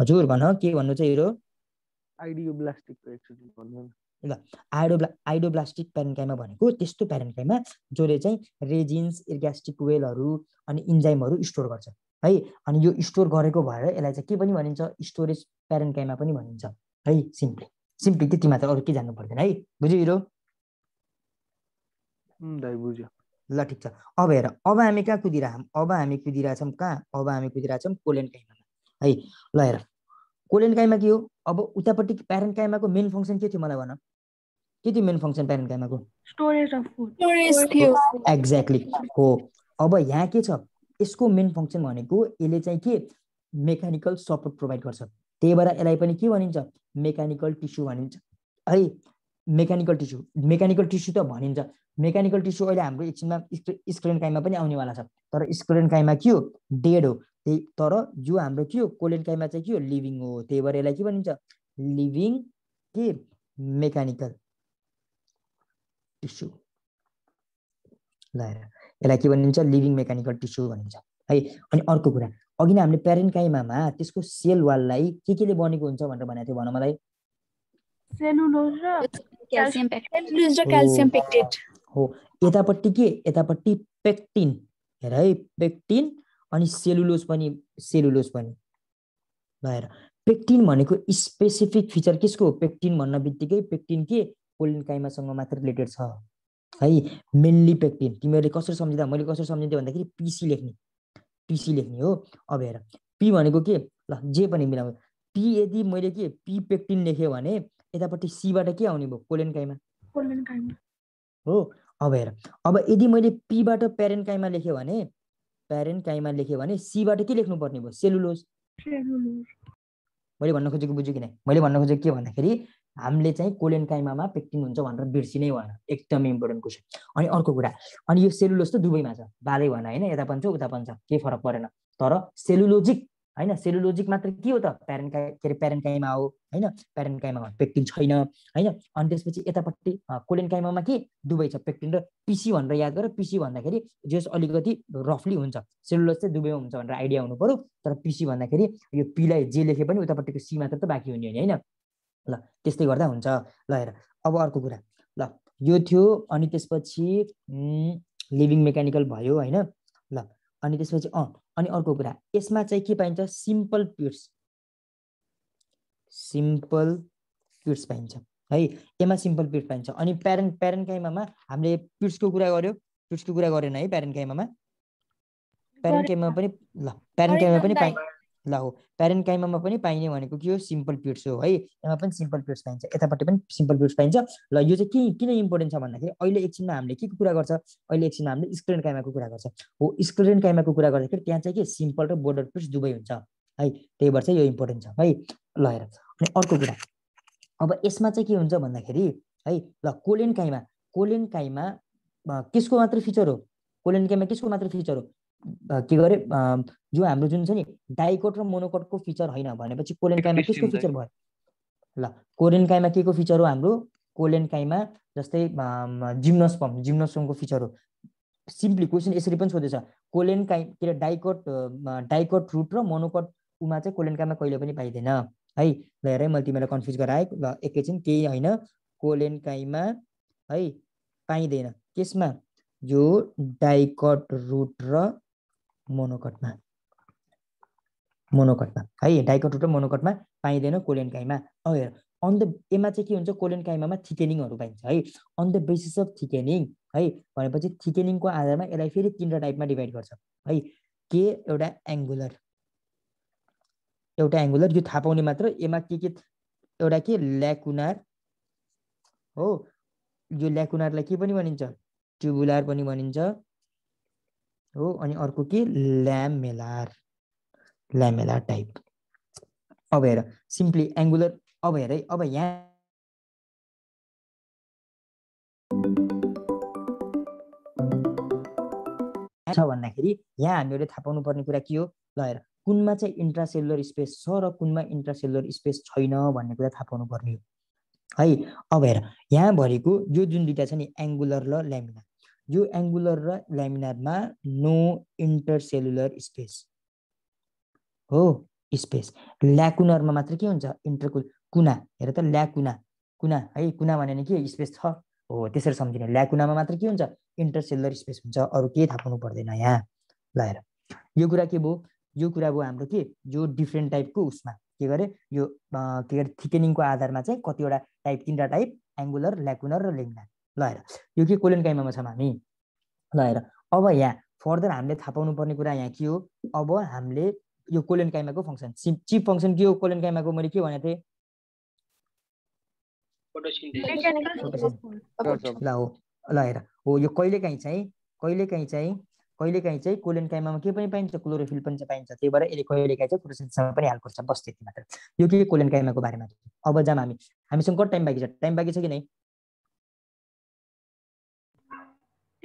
हजुर भन के भन्नु चाहिँ यो ल आइडोब्ला आइडोब्लास्टिक प्यारेन्काइमा भनेको त्यस्तो प्यारेन्काइमा जसले चाहिँ रेजिन्स इर्ग्यास्टिक वेलहरू अनि इन्जाइमहरू स्टोर गर्छ है अनि यो स्टोर गरेको भएर यसलाई चाहिँ के पनि भनिन्छ स्टोरेज प्यारेन्काइमा पनि भनिन्छ है सिम्पली सिम्पली त्यति मात्र अरू के जान्नु पर्दैन है बुझ्यो हिरो बुझ्यो ल ठिक छ अब हेर अब हामी कहाँ कुदिरहेछौँ अब हामी कुदिरहेछौँ कहाँ अब हामी कुदिरहेछौँ कोल्यान्ड है ल हेर कोलेन काइमा के हो अब उतापट्टि प्यारेन्ट काइमाको मेन फङ्सन के थियो मलाई भन के थियो मेन फङ्सन प्यारेन्ट काइमाको एक्ज्याक्टली हो अब यहाँ के छ यसको मेन फङ्सन भनेको यसले चाहिँ के मेकानिकल सपोर्ट प्रोभाइड गर्छ त्यही भएर यसलाई पनि के भनिन्छ मेकानिकल टिस्यु भनिन्छ है मेकानिकल टिस्यु मेकानिकल टिस्यु त भनिन्छ मेकानिकल टिस्यु अहिले हाम्रो एकछिनमा स्क्रेन काइमा पनि आउनेवाला छ तर स्क्रेन काइमा के हो डेड हो त्यही तर जो हाम्रो के हो कोलेनकाइमा चाहिँ के हो लिभिङ हो त्यही भएर यसलाई के भनिन्छ लिभिङ के मेकानिकल टिस्यु यसलाई के भनिन्छ लिभिङ मेकानिकल टिस्यु भनिन्छ है अनि अर्को कुरा अघि नै हामीले प्यारेन्काइमामा त्यसको सेल वाललाई के केले बनेको हुन्छ भनेर भनेको थियो भनौँ मलाई हो यतापट्टि के यतापट्टि पेक्टिन हेर है पेक्टिन अनि सेलुलोज पनि सेलुलोज पनि भएर पेक्टिन भनेको स्पेसिफिक फिचर केसको पेक्टिन भन्न बित्तिकै पेक्टिन के पोलिन काइमासँग मात्र रिलेटेड छ है मेन्ली पेक्टिन तिमीहरूले कसरी सम्झिँदा मैले कसरी सम्झिन्थेँ भन्दाखेरि पिसी लेख्ने पिसी लेख्ने हो अब हेर पी भनेको के ल जे पनि मिलाउनु पी यदि मैले के पी पेक्टिन लेखेँ भने यतापट्टि सीबाट के आउने भयो पोलेन काइमा हो अब हेर अब यदि मैले पीबाट प्यारेन्ट काइमा लेखेँ भने प्यारेन्ट काइमा लेख्यो भने सीबाट के लेख्नु पर्ने भयो सेलुलोज मैले भन्न खोजेको बुझ्यो कि नै मैले भन्न खोजेको के भन्दाखेरि हामीले चाहिँ कोलेन काइमामा पेक्टिन हुन्छ भनेर बिर्सिनै भएन एकदमै इम्पोर्टेन्ट क्वेसन अनि अर्को कुरा अनि यो सेलुलोज त दुबईमा छ बाले भएन होइन यता पनि छ उता पनि छ केही फरक परेन तर सेलुलोजिक होइन सेलुलोजिक मात्र के हो त प्यारेन्ट का के अरे प्यारेन्ट काइमा हो होइन प्यारेन्ट काइमा पेक्टिन छैन होइन अनि त्यसपछि यतापट्टि कोलेन काइमामा के दुवै छ पेक्टिन र पिसी भनेर याद गर पिसी भन्दाखेरि जस अलिकति रफली हुन्छ सेलुलोज चाहिँ दुवैमा हुन्छ भनेर आइडिया हुनु पऱ्यो तर पिसी भन्दाखेरि यो पीलाई जे लेखे पनि उतापट्टिको सी मात्र त बाँकी हुने होइन ल त्यस्तै गर्दा हुन्छ ल हेर अब अर्को कुरा ल यो थियो अनि त्यसपछि लिभिङ मेकानिकल भयो होइन अनि त्यसपछि अँ अनि अर्को कुरा यसमा चाहिँ के पाइन्छ सिम्पल पिट्स सिम्पल पिट्स पाइन्छ है यसमा सिम्पल पिट्स पाइन्छ अनि प्यारेन्ट प्यारेन्ट काइमामा हामीले पिट्सको कुरा गर्यो पिट्सको कुरा गरेन है प्यारेन्ट काइमामा प्यारेन्ट काइमामा पनि ल प्यारेन्ट काइमामा पनि पाइन्छ ल हो प्यारेन्ट काइमामा पनि पाइने भनेको के हो सिम्पल पिट्स हो है यहाँ पनि सिम्पल पिट्स पाइन्छ यतापट्टि पनि सिम्पल पिट्स पाइन्छ ल यो चाहिँ के किन इम्पोर्टेन्ट छ भन्दाखेरि अहिले एकछिनमा हामीले के कुरा गर्छ अहिले एकछिनमा हामीले स्क्रिन काइमाको कुरा गर्छ हो स्क्रिन काइमाको कुरा गर्दाखेरि त्यहाँ चाहिँ के सिम्पल र बोर्डर पिट्स दुवै हुन्छ है त्यही भएर चाहिँ यो इम्पोर्टेन्ट छ है ल हेर अनि अर्को कुरा अब यसमा चाहिँ के हुन्छ भन्दाखेरि है ल कोलेन काइमा कोलेन काइमा केसको मात्र फिचर हो कोलेन काइमा केसको मात्र फिचर हो के गरे जो हाम्रो जुन छ नि डाइकोट र मोनोकोटको फिचर होइन भनेपछि कोलेनकाईमा कसको फिचर भयो ल कोलेनकाईमा के को फिचर हो हाम्रो कोलेनकाईमा जस्तै जिम्नोस्पम जिम्नोस्पमको फिचर हो सिम्पली क्वेसन यसरी पनि सोधेछ कोलेनकाई के अरे डाइकोट डाइकोट रुट र मोनोकोट उमा चाहिँ कोलेनकाईमा कहिले पनि पाइँदैन है ल हेरै मैले तिमीलाई कन्फ्युज गराएँ ल एकैछिन केही होइन कोलेन्काइमा है पाइँदैन त्यसमा जो डाइकट रुट र मोनोकटमा मोनोकटमा है डाइकट र मोनोकटमा पाइँदैन कोलेन काइमा अब हेर अन द एमा चाहिँ के हुन्छ कोलेन थिकेनिङहरू पाइन्छ है on the basis of thickening है भनेपछि थिकेनिङको आधारमा यसलाई फेरि तिनवटा टाइपमा डिभाइड गर्छ है के एउटा एङ्गुलर एउटा एङ्गुलर यो थाहा पाउने मात्र एमा के के एउटा के ल्याकुनार हो यो ल्याकुनारलाई के पनि भनिन्छ ट्युबुलर पनि भनिन्छ हो अनि अर्को के ल्यामेलार ल्यामेलार टाइप अब हेर सिम्पली एङ्गुलर अब हेर है अब यहाँ छ भन्दाखेरि यहाँ हामीहरूले थाहा पाउनुपर्ने कुरा के हो ल हेर कुनमा चाहिँ इन्ट्रासेलुलर स्पेस छ र कुनमा इन्ट्रासेलुलर स्पेस छैन भन्ने कुरा थाहा पाउनुपर्ने हो है अब हेर यहाँ भरेको यो जुन दुइटा छ नि एङ्गुलर र ल्यामिनार यो एङ्गुलर र ल्यामिनारमा नो इन्टरसेलुलर स्पेस हो स्पेस ल्याकुनरमा मात्र के हुन्छ इन्टरकुल कुना हेर त ल्याकुना कुना है कुना भने के स्पेस छ हो त्यसरी सम्झिने ल्याकुनामा मात्र के हुन्छ इन्टरसेलुलर स्पेस हुन्छ अरू केही थाहा पाउनु पर्दैन यहाँ ल हेर यो कुरा के भयो यो कुरा भयो हाम्रो के यो डिफ्रेन्ट टाइपको उसमा के गरे यो के अरे थिकेनिङको आधारमा चाहिँ कतिवटा टाइप तिनवटा टाइप एङ्गुलर ल्याकुनर र लेमिनार ल हेर यो के कोइलन काइमामा छौँ हामी ल हेर अब यहाँ फर्दर हामीले थाहा पाउनु पर्ने कुरा यहाँ के हो अब हामीले यो कोलन काइमाको फङ्सन चिप फङ्सन के हो कोलन काइमाको मैले के भनेको थिएँ ल हो ल हेर हो यो कहिलेकाहीँ चाहिँ कहिलेकाहीँ चाहिँ कहिलेकाहीँ चाहिँ कोलन काइमामा के पनि पाइन्छ क्लोरोफिल पनि पाइन्छ त्यही भएर यसले कहिलेकाहीँ चाहिँ क्रोसेन्समा पनि हाल्नुपर्छ बस त्यति मात्र यो के कोलन काइमाको बारेमा अब जाम हामी हामीसँग कति टाइम बाँकी छ टाइम बाँकी छ कि नै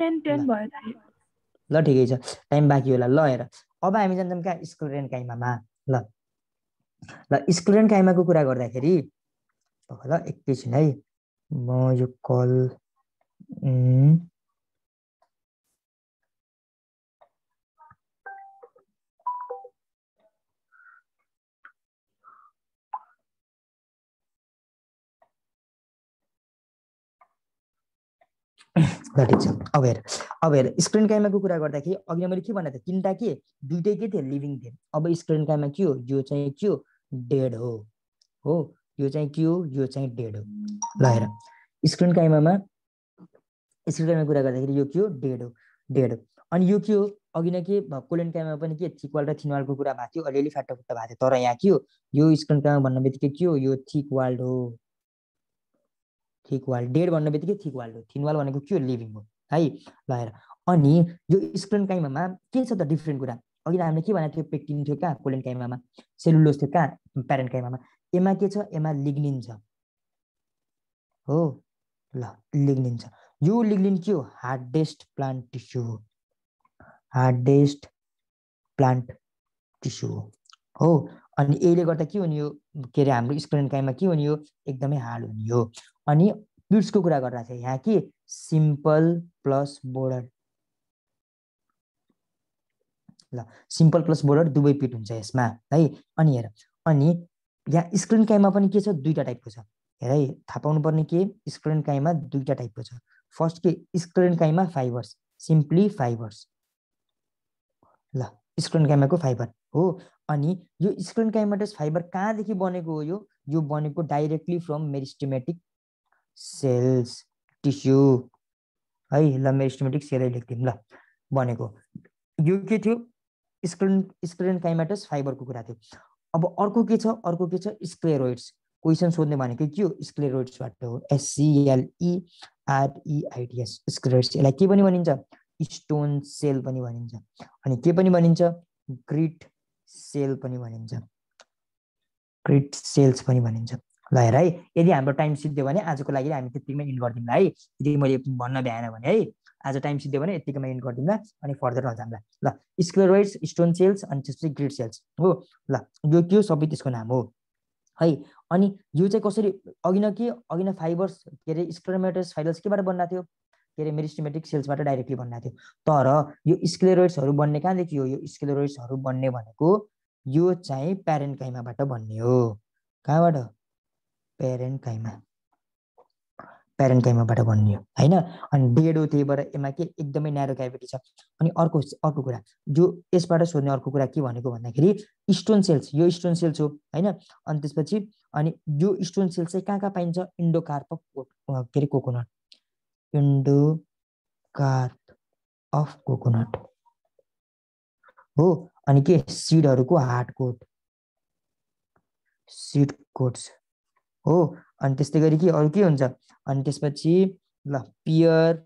ल ठिकै छ टाइम बाँकी होला ल हेर अब हामी जान्छौँ कहाँ स्कुल काइमामा ल ल स्कुल काइमाको कुरा गर्दाखेरि ल एकैछिन है म यो कल ठिक छ अब हेर अब हेर स्क्रिन क्राइमको कुरा गर्दाखेरि अघि मैले के भनेको थिएँ तिनवटा के दुइटै के थिए लिभिङ थिए अब स्क्रिन क्राइममा के हो यो चाहिँ के हो डेड हो हो यो चाहिँ के हो यो चाहिँ डेड हो ल हेर स्क्रिन क्राइममा स्क्रिन क्राइममा कुरा गर्दाखेरि यो के हो डेड हो डेड हो अनि यो के हो अघि नै के कोलेन क्राइममा पनि के वाल र वालको कुरा भएको थियो अलिअलि फाटाफुट्टा भएको थियो तर यहाँ के हो यो स्क्रिन क्राइम भन्ने बित्तिकै के हो यो थिक वाल्ड हो थिक वाल डेड भन्ने बित्तिकै थिक वाल हो थिन वाल भनेको के हो लिभिङ हो है ल हेर अनि यो स्क्रिन काइमामा के छ त डिफ्रेन्ट कुरा अघि हामीले के भनेको थियो पेक्टिन थियो कहाँ कोलेन काइमामा सेलुलोस थियो कहाँ प्यारेन्ट काइमामा एमा के छ एमा लिग्निन छ हो ल लिग्निन छ यो लिग्निन के हो हार्डेस्ट प्लान्ट टिस्यु हो हार्डेस्ट प्लान्ट टिस्यु हो हो अनि यसले गर्दा के हुने यो के अरे हाम्रो स्क्रिन काइमा के हुने यो एकदमै हार्ड हुने हो अनि बिट्सको कुरा गर्दा चाहिँ यहाँ कि सिम्पल प्लस बोर्डर ल सिम्पल प्लस बोर्डर दुवै पिट हुन्छ यसमा है अनि हेर अनि यहाँ स्क्रिन काइमा पनि के छ दुईवटा टाइपको छ हेर है थाहा पाउनुपर्ने के स्क्रिन काइमा दुईवटा टाइपको छ फर्स्ट के sclerenchyma fibres simply fibres ल स्क्रिन काइमाको फाइबर हो अनि यो स्क्रिन काइमाटस फाइबर कहाँदेखि बनेको हो यो यो बनेको directly from meristematic cells tissue है ल मेरो सेलै लेखिदिउँ ल भनेको यो के थियो स्क्रिन स्क्रिन काइमेटस फाइबरको कुरा थियो अब अर्को के छ अर्को के छ स्क्लेरोइड्स क्वेसन सोध्ने भनेको के हो स्क्लेरोइड्सबाट हो एससिएलइआरइआइटिएस स्क्लेरोइड्स e e यसलाई के पनि भनिन्छ स्टोन सेल पनि भनिन्छ अनि के पनि भनिन्छ ग्रिट सेल पनि भनिन्छ ग्रिट सेल्स पनि भनिन्छ ल हेर है यदि हाम्रो टाइम सिद्धियो भने आजको लागि हामी त्यत्तिकैमा इन्ड गरिदिउँला है यदि मैले भन्न भ्याएन भने है आज टाइम सिद्धियो भने यतिकैमा इन्ड गरिदिउँला अनि फर्दर नजाउँला ल स्क्लेरोइड्स स्टोन सेल्स अनि त्यसपछि ग्रिड सेल्स हो ल यो त्यो सबै त्यसको नाम हो है अनि यो चाहिँ कसरी अघि न के अघि न फाइबर्स के अरे स्क्लेरोमेटस फाइबर्स केबाट बन्न थियो के अरे मेरिस्टिमेटिक सेल्सबाट डाइरेक्टली बन्न थियो तर यो स्क्लेरोइड्सहरू बन्ने कहाँदेखि हो यो स्क्लेरोइड्सहरू बन्ने भनेको यो चाहिँ प्यारेन्ट काइमाबाट बन्ने हो कहाँबाट प्यारेन्ट काइमा प्यारेन्ट भनियो होइन अनि डेडो त्यहीबाट यसमा के एकदमै न्यारो क्याभिटी छ अनि अर्को अर्को कुरा जो यसबाट सोध्ने अर्को कुरा के भनेको भन्दाखेरि स्टोन सेल्स यो स्टोन सेल्स हो होइन अनि त्यसपछि अनि यो स्टोन सेल्स चाहिँ कहाँ कहाँ पाइन्छ इन्डोकार्प के अरे कोकोनट इन्डोकार्प अफ कोकोनट हो अनि के सिडहरूको हार्ड कोट सिड कोट्स हो अनि त्यस्तै गरी के अरू के हुन्छ अनि त्यसपछि ल पियर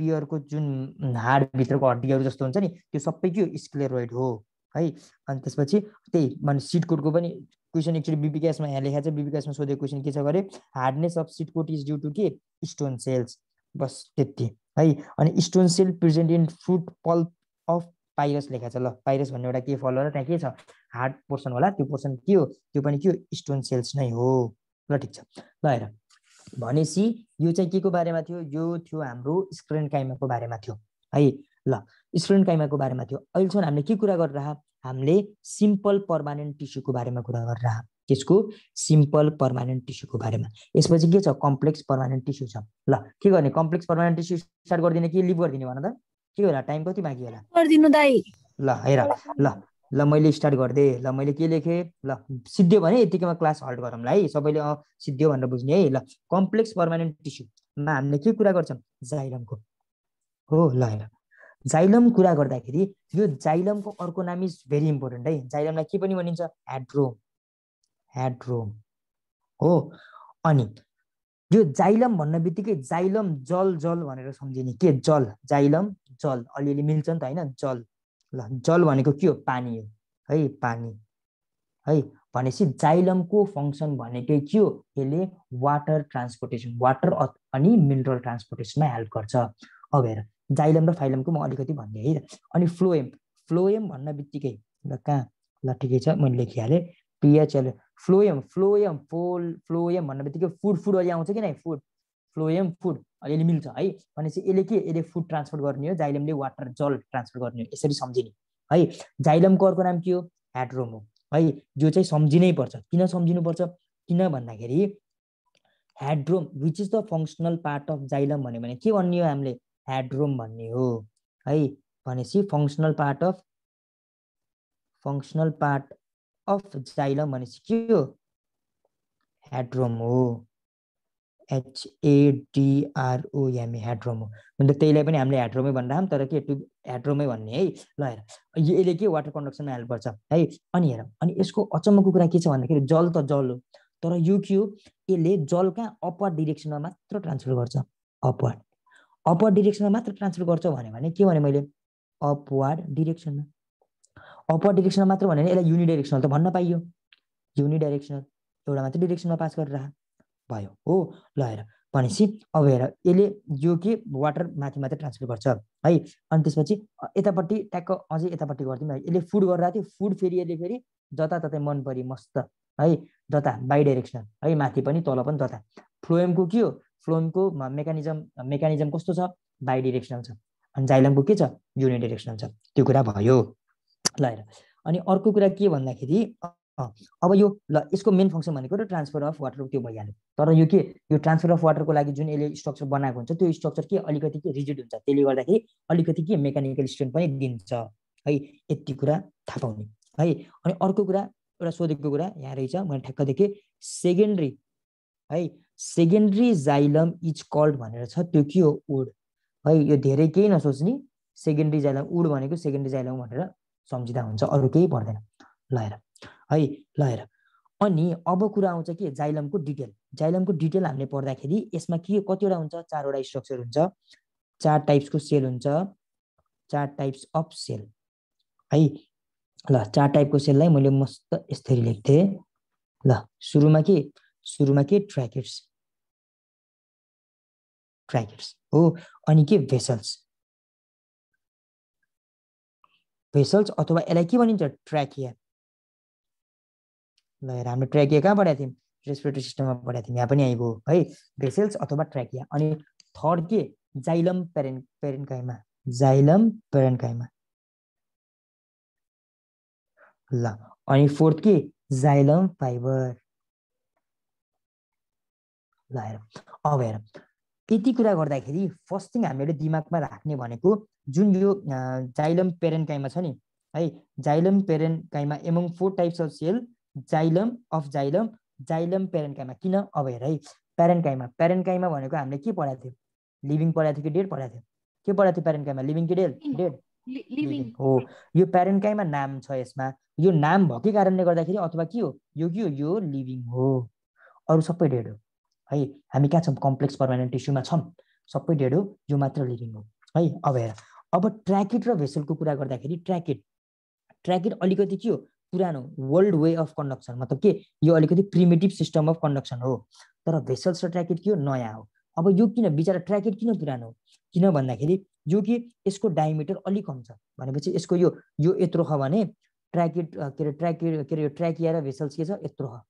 पियरको जुन हाडभित्रको हड्डीहरू जस्तो हुन्छ नि त्यो सबै के हो स्क्लेरोइड हो है अनि त्यसपछि त्यही माने सिटकोटको पनि क्वेसन एक्चुली बिबिकासमा यहाँ लेखा छ बिबिकासमा सोधेको क्वेसन के छ भने hardness of seed coat is due to के स्टोन सेल्स बस त्यति है अनि stone cell present in fruit pulp of Pyrus लेखा छ ल पाइरस भन्ने एउटा के फल होला त्यहाँ के छ हार्ड पोर्सन होला त्यो पोर्सन के हो त्यो पनि के हो स्टोन सेल्स नै हो ल ठिक छ ल हेर भनेपछि यो चाहिँ के को बारेमा थियो यो थियो हाम्रो स्क्रेन काइमाको बारेमा थियो है ल स्क्रेन काइमाको बारेमा थियो अहिलेसम्म हामीले के कुरा गरेर हामीले सिम्पल पर्मानेन्ट टिस्युको बारेमा कुरा गरेर त्यसको सिम्पल पर्मानेन्ट टिस्युको बारेमा यसपछि के छ कम्प्लेक्स पर्मानेन्ट टिस्यु छ ल के गर्ने कम्प्लेक्स पर्मानेन्ट टिस्यु स्टार्ट गरिदिने कि लिभ गरिदिने भन त के होला टाइम कति बाँकी होला गरिदिनु दाई ल हेर ल ल मैले स्टार्ट गरिदिएँ ल मैले के लेखेँ ल सिद्धियो भने यतिकैमा क्लास हल्ट गरौँला है सबैले अँ सिद्धियो भनेर बुझ्ने है ल कम्प्लेक्स पर्मानेन्ट टिस्युमा हामीले के कुरा गर्छौँ जाइलमको हो ल हेर जाइलम कुरा गर्दाखेरि यो जाइलमको अर्को नाम इज भेरी इम्पोर्टेन्ट है जाइलमलाई के पनि भनिन्छ ह्याड्रोम ह्याड्रोम हो अनि यो जाइलम भन्न बित्तिकै जाइलम जल जल भनेर सम्झिने के जल जाइलम जल अलिअलि मिल्छ नि त होइन जल ल जल भनेको के हो पानी हो है पानी है भनेपछि जाइलमको फङ्सन भनेकै के हो यसले वाटर ट्रान्सपोर्टेसन वाटर अनि मिनरल ट्रान्सपोर्टेसनमा हेल्प गर्छ अब हेर जाइलम र फाइलमको म अलिकति भनिदिएँ है अनि फ्लोएम फ्लोएम भन्न बित्तिकै ल कहाँ ल ठिकै छ मैले लेखिहालेँ पिएचएल फ्लोएम फ्लोएम फोल फ्लोएम भन्ने बित्तिकै फुड फुड अहिले आउँछ कि नै फुड फ्लोयम फुड अलिअलि मिल्छ है भनेपछि यसले के यसले फुड ट्रान्सफर गर्ने हो जाइलमले वाटर जल ट्रान्सफर गर्ने हो यसरी सम्झिने है जाइलमको अर्को नाम के हो ह्याड्रोम हो है जो चाहिँ सम्झिनै पर्छ किन सम्झिनुपर्छ किन भन्दाखेरि hadrome which is the functional part of xylem भन्यो भने के भन्ने हो हामीले ह्याड्रोम भन्ने हो है भनेपछि functional part of functional part of xylem भनेपछि के हो ह्याड्रोम हो एचएडिआरओ हामी ह्याड्रोम हो भने त त्यहीलाई पनि हामीले ह्याड्रोमै भन्दा तर के टु ह्याड्रोमै भन्ने है ल हेर यसले के वाटर कन्डक्सनमा हेल्प गर्छ है अनि हेर अनि यसको अचम्मको कुरा के छ भन्दाखेरि जल त जल हो तर यो के हो यसले जल कहाँ अप्पर डिरेक्सनमा मात्र ट्रान्सफर गर्छ अपवार्ड अप्पर डिरेक्सनमा मात्र ट्रान्सफर गर्छ भने के भने मैले अपवार्ड डिरेक्सनमा अप्पर डिरेक्सनल मात्र भने यसलाई युनि डाइरेक्सनल त भन्न पाइयो युनि डाइरेक्सनल एउटा मात्रै डिरेक्सनमा पास गरेर भयो हो ल हेर भनेपछि अब हेर यसले यो के वाटर माथि मात्रै ट्रान्सफर गर्छ है अनि त्यसपछि यतापट्टि ट्याक्क अझै यतापट्टि गरिदिउँ है यसले फुड गरेर थियो फुड फेरि यसले फेरि जताततै मन परी मस्त है जता बाई डाइरेक्सनल है माथि पनि तल पनि जता फ्लोएमको के हो फ्लोएमको मेकानिजम मेकानिजम कस्तो छ बाई डिरेक्सनल छ अनि जाइलमको के छ युनिट छ त्यो कुरा भयो ल हेर अनि अर्को कुरा के भन्दाखेरि अब यो ल यसको मेन फङ्सन भनेको र ट्रान्सफर अफ वाटर त्यो भइहाल्यो तर यो के यो ट्रान्सफर अफ वाटरको लागि जुन यसले स्ट्रक्चर बनाएको हुन्छ त्यो स्ट्रक्चर के अलिकति के रिजिड हुन्छ त्यसले गर्दाखेरि अलिकति के मेकानिकल स्ट्रेन पनि दिन्छ है यति कुरा थाहा पाउने है अनि अर्को कुरा एउटा सोधेको कुरा यहाँ रहेछ मैले ठ्याक्क देखेँ सेकेन्ड्री है सेकेन्ड्री जाइलम इज कल्ड भनेर छ त्यो के हो उड है यो धेरै केही नसोच्ने सेकेन्ड्री जाइलम उड भनेको सेकेन्ड्री जाइलम भनेर सम्झिँदा हुन्छ अरू केही पर्दैन ल हेर है ल हेर अनि अब कुरा आउँछ कि जाइलमको डिटेल जाइलमको डिटेल हामीले पढ्दाखेरि यसमा के कतिवटा हुन्छ चारवटा स्ट्रक्चर हुन्छ चार टाइप्सको सेल हुन्छ चार टाइप्स अफ सेल है ल चार टाइपको सेललाई मैले मस्त यसरी लेख्थेँ ल सुरुमा के सुरुमा के ट्र्याकेट्स ट्र्याकेट्स हो अनि के भेसल्स भेसल्स अथवा यसलाई के भनिन्छ ट्र्याकिया ल हेर हामीले ट्र्याकिया कहाँ पढाएको थियौँ रेस्पिरेटरी सिस्टममा पढाएको थियौँ यहाँ पनि आइगयो है भेसल्स अथवा ट्र्याकिया अनि थर्ड के जाइलम पेरेन पेरेन्टकाइमा जाइलम पेरेन्टकाइमा ल अनि फोर्थ के जाइलम फाइबर ल हेर अब हेर यति कुरा गर्दाखेरि फर्स्ट थिङ हामीले दिमागमा राख्ने भनेको जुन यो जाइलम पेरेन्टकाइमा छ नि है xylem parenchyma among four types of cell xylem of xylem xylem parenchyma किन अब हेर है प्यारेन्टकाइमा प्यारेन्टकाइमा भनेको हामीले के पढाएको थियो लिभिङ पढाएको थियो कि डेड पढाएको थियो के पढाएको थियो प्यारेन्टकाइमा लिभिङ कि डेड डेड हो यो प्यारेन्टकाइमा नाम छ यसमा यो नाम भएकै कारणले गर्दाखेरि अथवा के हो यो के हो यो लिभिङ हो अरू सबै डेड हो है हामी कहाँ छौँ कम्प्लेक्स पर्मानेन्ट टिस्युमा छौँ सबै डेड हो यो मात्र लिभिङ हो है अब हेर अब ट्र्याकेट र भेसलको कुरा गर्दाखेरि ट्र्याकेट ट्र्याकेट अलिकति के हो पुरानो वर्ल्ड वे अफ कन्डक्सन मतलब के यो अलिकति प्रिमेटिभ सिस्टम अफ कन्डक्सन हो तर भेसल्स र ट्र्याकेट के हो नयाँ हो अब यो किन बिचरा ट्र्याकेट किन पुरानो हो किन भन्दाखेरि यो कि यसको डायमिटर अलिक कम छ भनेपछि यसको यो यो यत्रो छ भने ट्र्याकेट के अरे ट्र्याकेट के अरे यो ट्र्याकिया र भेसल्स के छ यत्रो छ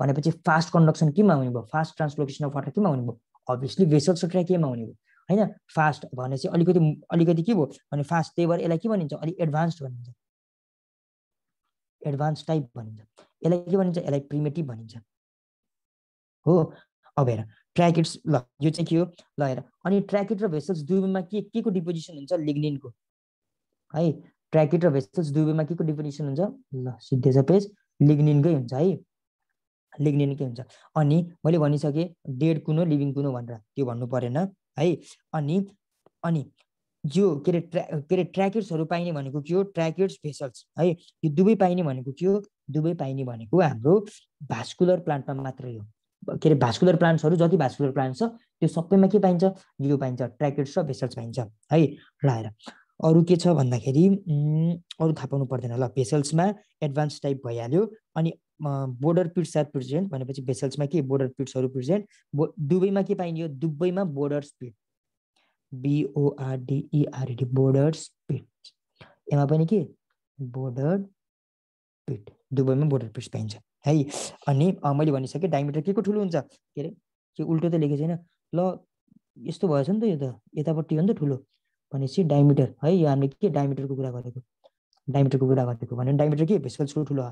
भनेपछि फास्ट कन्डक्सन केमा हुने भयो फास्ट ट्रान्सलोकेसन अफ वाटर केमा हुने भयो अभियसली भेसल सुट्रा केमा हुने भयो होइन फास्ट भनेपछि अलिकति अलिकति के भयो अनि फास्ट त्यही भएर यसलाई के भनिन्छ अलिक एडभान्स भनिन्छ एडभान्स टाइप भनिन्छ यसलाई के भनिन्छ यसलाई प्रिमेटिभ भनिन्छ हो अब हेर ट्र्याकेट्स ल यो चाहिँ के हो ल हेर अनि ट्र्याकेट र भेसल्स दुवैमा के के को डिपोजिसन हुन्छ लिग्निनको है ट्र्याकेट र भेसल्स दुवैमा के को डिपोजिसन हुन्छ ल सिद्धेछ पेज लिग्निनकै हुन्छ है लेख्ने नै के हुन्छ अनि मैले भनिसकेँ डेड कुनो लिभिङ कुनो भनेर त्यो भन्नु परेन है अनि अनि जो के अरे ट्रा के अरे ट्र्याकेट्सहरू पाइने भनेको के हो ट्र्याकेट्स भेसल्स है यो दुवै पाइने भनेको के हो दुवै पाइने भनेको हाम्रो भास्कुलर प्लान्टमा मात्रै हो के अरे भास्कुलर प्लान्ट्सहरू जति भास्कुलर प्लान्ट छ त्यो सबैमा के पाइन्छ यो पाइन्छ ट्र्याकेट्स र भेसल्स पाइन्छ है लगाएर अरू के छ भन्दाखेरि अरू थाहा पाउनु पर्दैन ल भेसल्समा एडभान्स टाइप भइहाल्यो अनि बोर्डर पिट्स आर प्रेजेन्ट भनेपछि भेसल्समा के बोर्डर पिट्सहरू प्रेजेन्ट दुबईमा के पाइयो दुबईमा बोर्डर पिट बिओआरडिइआरडी बोर्डर स्पिड यसमा पनि के बोर्डर पिट दुबईमा बोर्डर पिट्स पाइन्छ है अनि मैले भनिसकेँ डायमिटर के को ठुलो हुन्छ के अरे के उल्टो त लेखेको छैन ल यस्तो भएछ नि त यो त यतापट्टि हो नि त ठुलो भनेपछि डायमिटर है यो हामीले के डायमिटरको कुरा गरेको डायमिटरको कुरा गरेको भने डायमिटर के भेसल्सको ठुलो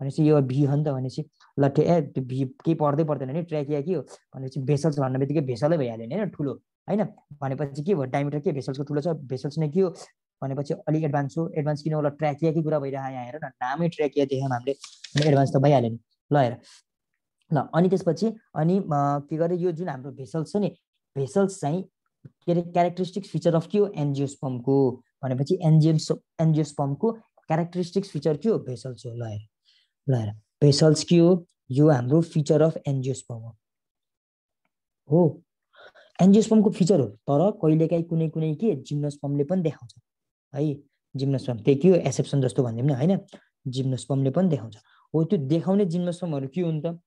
भनेपछि यो भी हो नि त भनेपछि ल ए भी केही पढ्दै पर्दैन नि ट्र्याकिया के हो भनेपछि भेसल्स भन्ने बित्तिकै भेसलै भइहाल्यो नि होइन ठुलो होइन भनेपछि के भयो डायमिटर के भेसल्सको ठुलो छ भेसल्स नै के हो भनेपछि अलिक एडभान्स हो एडभान्स किन होला ट्र्याकियाकै कुरा भइरहेको यहाँ हेर न नामै ट्र्याकिया देख्यौँ हामीले एडभान्स त भइहाल्यो नि ल हेर ल अनि त्यसपछि अनि के गरे यो जुन हाम्रो भेसल्स छ नि भेसल्स चाहिँ के अरे क्यारेक्टरिस्टिक्स फिचर अफ के हो एनजियोस्पमको भनेपछि एनजिओ एनजियोस्पमको क्यारेक्टरिस्टिक्स फिचर के हो भेसल्स हो ल हेर लगाएर भेसल्स के हो यो हाम्रो फिचर अफ एन्जियोस्पम हो हो फिचर हो तर कहिलेकाहीँ कुनै कुनै के जिम्नोस्पमले पनि देखाउँछ है जिम्नोस्पम त्यही के हो एक्सेप्सन जस्तो भनिदिउँ न होइन जिम्नोस्पमले पनि देखाउँछ हो त्यो देखाउने जिम्नोस्पमहरू के हुन् त